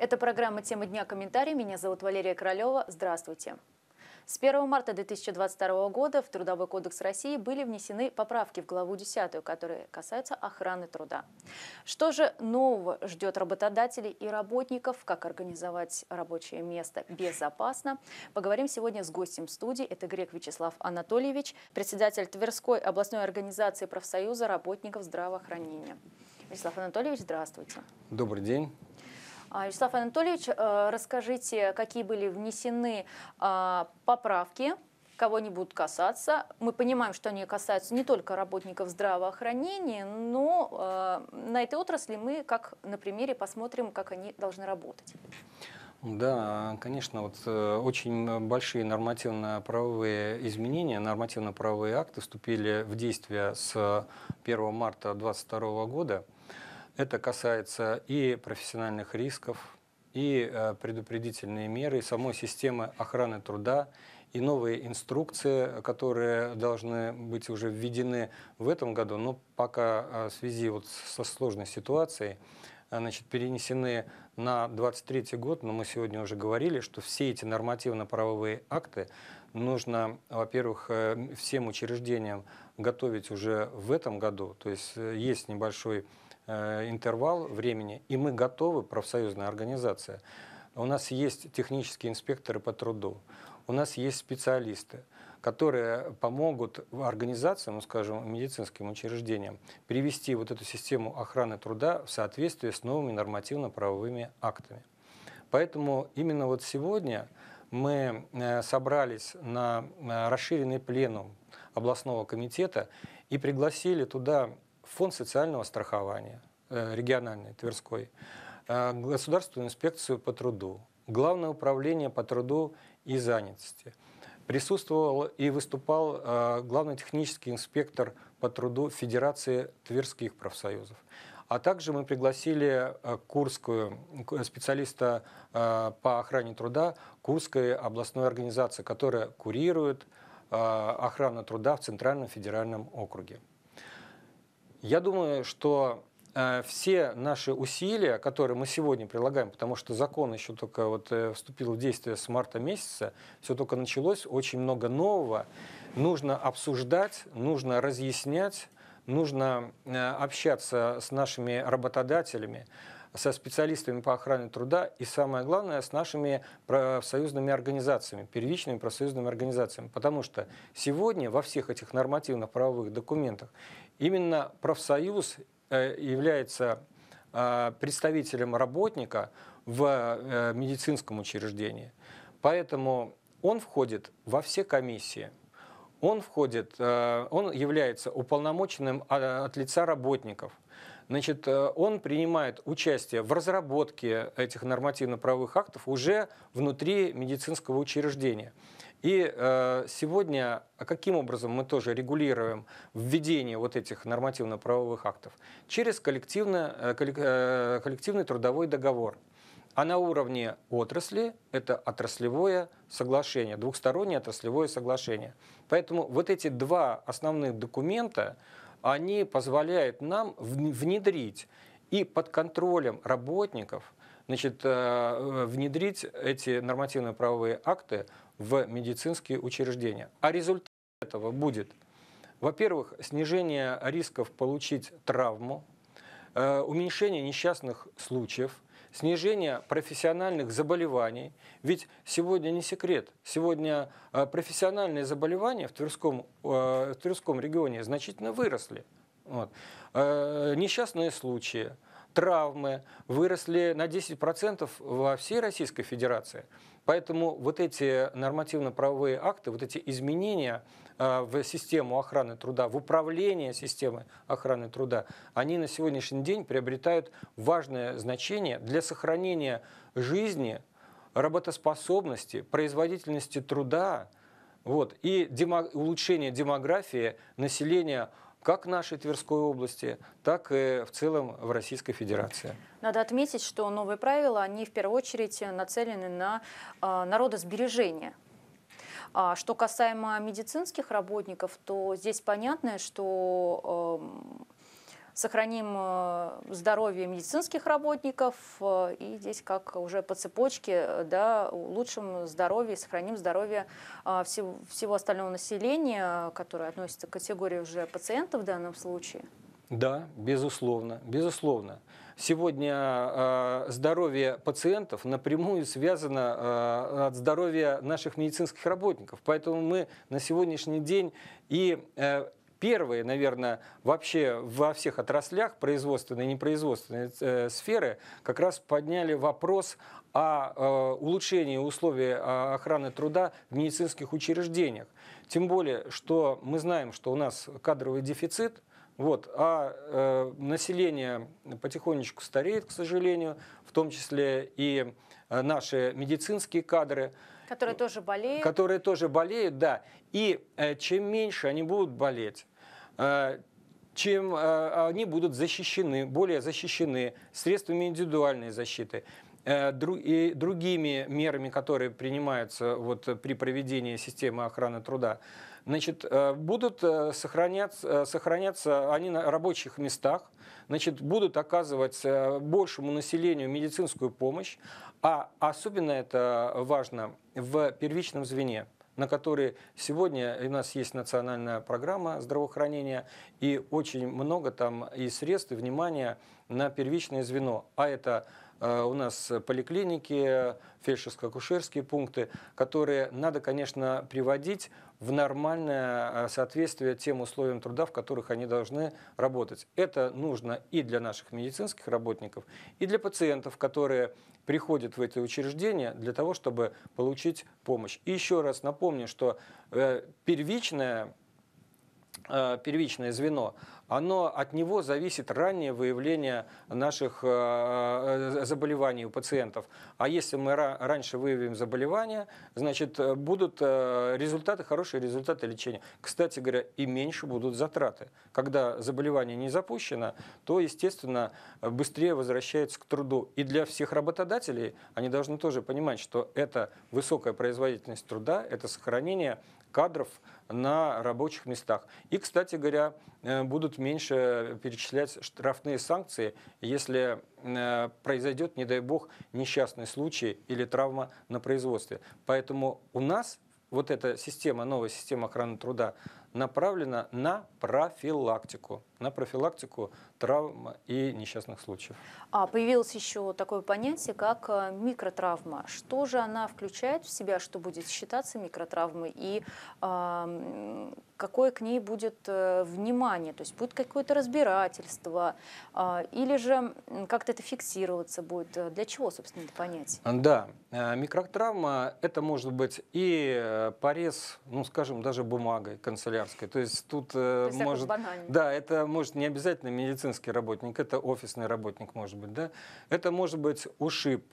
Это программа «Тема дня. Комментарий». Меня зовут Валерия Королева. Здравствуйте. С 1 марта 2022 года в Трудовой кодекс России были внесены поправки в главу 10, которые касаются охраны труда. Что же нового ждет работодателей и работников, как организовать рабочее место безопасно, поговорим сегодня с гостем студии. Это Грек Вячеслав Анатольевич, председатель Тверской областной организации профсоюза работников здравоохранения. Вячеслав Анатольевич, здравствуйте. Добрый день. А, Вячеслав Анатольевич, э, расскажите, какие были внесены а, поправки кого они будут касаться. Мы понимаем, что они касаются не только работников здравоохранения, но э, на этой отрасли мы, как на примере, посмотрим, как они должны работать. Да, конечно, вот э, очень большие нормативно-правовые изменения, нормативно-правовые акты вступили в действие с 1 марта 2022 года. Это касается и профессиональных рисков, и э, предупредительные меры, и самой системы охраны труда, и новые инструкции, которые должны быть уже введены в этом году, но пока э, в связи вот со сложной ситуацией э, значит, перенесены на 2023 год, но мы сегодня уже говорили, что все эти нормативно-правовые акты нужно, во-первых, всем учреждениям готовить уже в этом году, то есть есть небольшой Э, интервал времени, и мы готовы, профсоюзная организация. У нас есть технические инспекторы по труду, у нас есть специалисты, которые помогут организациям, ну, скажем, медицинским учреждениям привести вот эту систему охраны труда в соответствие с новыми нормативно-правовыми актами. Поэтому именно вот сегодня мы э, собрались на э, расширенный пленум областного комитета и пригласили туда фонд социального страхования э, региональный, Тверской, э, Государственную инспекцию по труду, Главное управление по труду и занятости. Присутствовал и выступал э, главный технический инспектор по труду Федерации Тверских профсоюзов. А также мы пригласили курскую специалиста по охране труда Курской областной организации, которая курирует охрану труда в Центральном федеральном округе. Я думаю, что э, все наши усилия, которые мы сегодня прилагаем, потому что закон еще только вот э, вступил в действие с марта месяца, все только началось, очень много нового. Нужно обсуждать, нужно разъяснять, нужно э, общаться с нашими работодателями со специалистами по охране труда и, самое главное, с нашими профсоюзными организациями, первичными профсоюзными организациями. Потому что сегодня во всех этих нормативно-правовых документах именно профсоюз э, является э, представителем работника в э, медицинском учреждении. Поэтому он входит во все комиссии. Он входит, он является уполномоченным а, от лица работников – Значит, э, он принимает участие в разработке этих нормативно-правовых актов уже внутри медицинского учреждения. И э, сегодня а каким образом мы тоже регулируем введение вот этих нормативно-правовых актов? Через коллективно, э, коллективный трудовой договор. А на уровне отрасли это отраслевое соглашение, двухстороннее отраслевое соглашение. Поэтому вот эти два основных документа, они позволяют нам внедрить и под контролем работников значит, э, э, внедрить эти нормативно-правовые акты в медицинские учреждения. А результат этого будет, во-первых, снижение рисков получить травму, э, уменьшение несчастных случаев – снижение профессиональных заболеваний. Ведь сегодня не секрет, сегодня э, профессиональные заболевания в Тверском, э, в Тверском регионе значительно выросли. Вот. Э, несчастные случаи, травмы выросли на 10% во всей Российской Федерации. Поэтому вот эти нормативно-правовые акты, вот эти изменения э, в систему охраны труда, в управление системой охраны труда, они на сегодняшний день приобретают важное значение для сохранения жизни, работоспособности, производительности труда вот, и демо, улучшения демографии населения как нашей Тверской области, так и в целом в Российской Федерации. Надо отметить, что новые правила, они в первую очередь нацелены на а, народосбережение. А, что касаемо медицинских работников, то здесь понятно, что сохраним э, здоровье медицинских работников э, и здесь как уже по цепочке э, да, улучшим здоровье и сохраним здоровье а, всего, всего остального населения, которое относится к категории уже пациентов в данном случае? Да, безусловно, безусловно. Сегодня здоровье пациентов напрямую связано от здоровья наших медицинских работников. Поэтому мы на сегодняшний день и первые, наверное, вообще во всех отраслях производственной и непроизводственной э, сферы как раз подняли вопрос о э, улучшении условий а, охраны труда в медицинских учреждениях. Тем более, что мы знаем, что у нас кадровый дефицит, вот, а э, население потихонечку стареет, к сожалению, в том числе и э, наши медицинские кадры. Которые тоже болеют. Которые тоже болеют, да. И э, чем меньше они будут болеть, Э, чем э, они будут защищены, более защищены средствами индивидуальной защиты э, и другими мерами, которые принимаются вот при проведении системы охраны труда, значит, будут сохраняться, сохраняться они на рабочих местах, значит, будут оказывать большему населению медицинскую помощь, а особенно это важно в первичном звене на которые сегодня у нас есть национальная программа здравоохранения, и очень много там и средств, и внимания на первичное звено, а это Э, у нас поликлиники, фельдшерско-акушерские пункты, которые надо, конечно, приводить в нормальное э, соответствие тем условиям труда, в которых они должны работать. Это нужно и для наших медицинских работников, и для пациентов, которые приходят в эти учреждения для того, чтобы получить помощь. И еще раз напомню, что э, первичная Э, первичное звено, оно, от него зависит раннее выявление наших э, э, заболеваний у пациентов. А если мы раньше выявим заболевания, значит, будут результаты, хорошие результаты лечения. Кстати говоря, и меньше будут затраты. Когда заболевание не запущено, то, естественно, быстрее возвращается к труду. И для всех работодателей они должны тоже понимать, что это высокая производительность труда, это сохранение кадров на рабочих местах. И, кстати говоря, э, будут меньше перечислять штрафные санкции, если э, произойдет, не дай бог, несчастный случай или травма на производстве. Поэтому у нас вот эта система, новая система охраны труда, направлена на профилактику, на профилактику травм и несчастных случаев. А появилось еще такое понятие, как э, микротравма. Что же она включает в себя, что будет считаться микротравмой и э, какое к ней будет э, внимание, то есть будет какое-то разбирательство э, или же как-то это фиксироваться будет. Э, для чего, собственно, это понятие? Да, микротравма это может быть и порез, ну скажем, даже бумагой, канцелярской Кудрявской. То есть тут э, может... Да, это может не обязательно медицинский работник, это офисный работник может быть, да. Это может быть ушиб,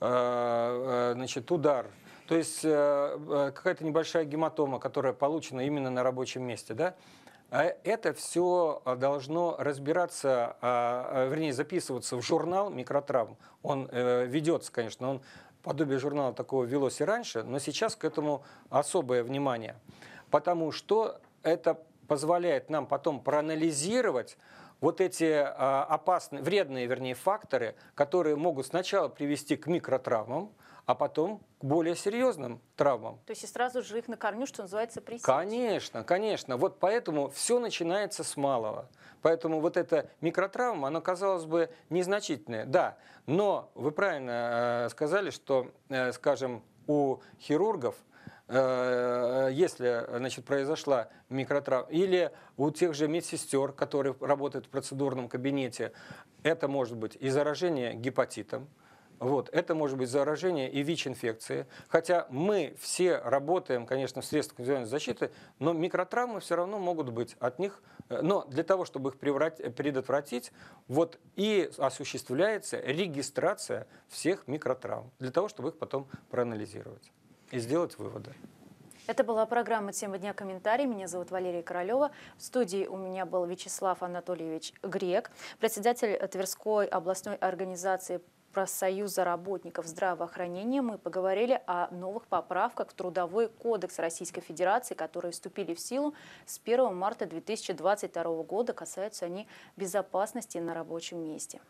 э, э значит, удар, то есть э, э, какая-то небольшая гематома, которая получена именно на рабочем месте, да? А это все должно разбираться, а, а, вернее, записываться в журнал микротравм. Он ведется, конечно, он подобие журнала такого велось и раньше, но сейчас к этому особое внимание. Потому что это позволяет нам потом проанализировать вот эти а, опасные, вредные, вернее, факторы, которые могут сначала привести к микротравмам, а потом к более серьезным травмам. То есть и сразу же их на корню, что называется, присесть. Конечно, конечно. Вот поэтому все начинается с малого. Поэтому вот эта микротравма, она, казалось бы, незначительная. Да, но вы правильно э, сказали, что, э, скажем, у хирургов э, Э, если э, значит, произошла микротравма, или у тех же медсестер, которые работают в процедурном кабинете, это может быть и заражение гепатитом, вот, это может быть заражение и ВИЧ-инфекции. Хотя мы все работаем, конечно, в средствах индивидуальной защиты, но микротравмы все равно могут быть от них. Э, но для того, чтобы их предотвратить, вот и осуществляется регистрация всех микротравм, для того, чтобы их потом проанализировать и сделать выводы. Это была программа «Тема дня. Комментарий». Меня зовут Валерия Королева. В студии у меня был Вячеслав Анатольевич Грек, председатель Тверской областной организации профсоюза работников здравоохранения мы поговорили о новых поправках в Трудовой кодекс Российской Федерации, которые вступили в силу с 1 марта 2022 года. Касаются они безопасности на рабочем месте.